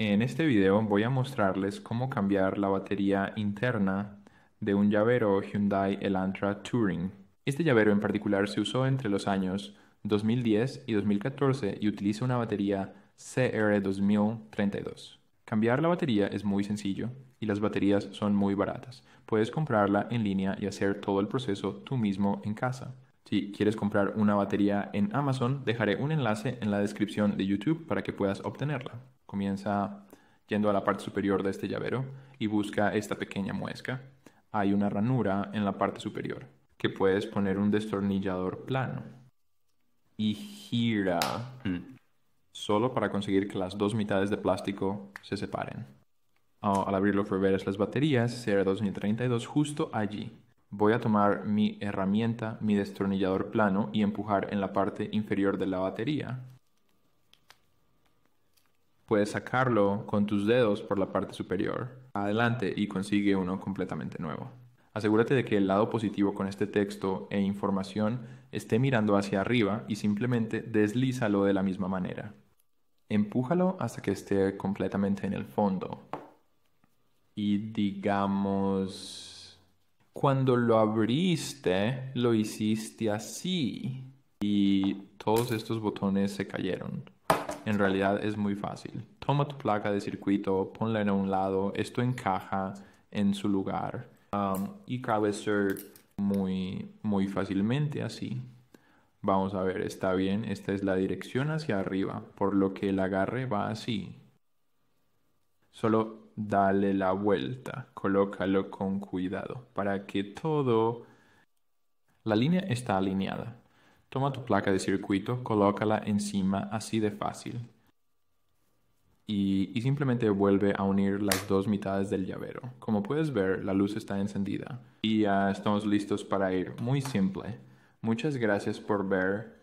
En este video voy a mostrarles cómo cambiar la batería interna de un llavero Hyundai Elantra Touring. Este llavero en particular se usó entre los años 2010 y 2014 y utiliza una batería CR2032. Cambiar la batería es muy sencillo y las baterías son muy baratas. Puedes comprarla en línea y hacer todo el proceso tú mismo en casa. Si quieres comprar una batería en Amazon, dejaré un enlace en la descripción de YouTube para que puedas obtenerla. Comienza yendo a la parte superior de este llavero y busca esta pequeña muesca. Hay una ranura en la parte superior que puedes poner un destornillador plano y gira mm. solo para conseguir que las dos mitades de plástico se separen. Oh, al abrirlo verás las baterías CR2032 justo allí. Voy a tomar mi herramienta, mi destornillador plano y empujar en la parte inferior de la batería Puedes sacarlo con tus dedos por la parte superior. Adelante y consigue uno completamente nuevo. Asegúrate de que el lado positivo con este texto e información esté mirando hacia arriba y simplemente deslízalo de la misma manera. Empújalo hasta que esté completamente en el fondo. Y digamos, cuando lo abriste, lo hiciste así. Y todos estos botones se cayeron. En realidad es muy fácil. Toma tu placa de circuito, ponla en un lado, esto encaja en su lugar um, y cabe ser muy, muy fácilmente así. Vamos a ver, está bien, esta es la dirección hacia arriba, por lo que el agarre va así. Solo dale la vuelta, colócalo con cuidado para que todo... La línea está alineada, Toma tu placa de circuito, colócala encima así de fácil y, simplemente vuelve a unir las dos mitades del llavero. Como puedes ver, la luz está encendida y ya estamos listos para ir. Muy simple. Muchas gracias por ver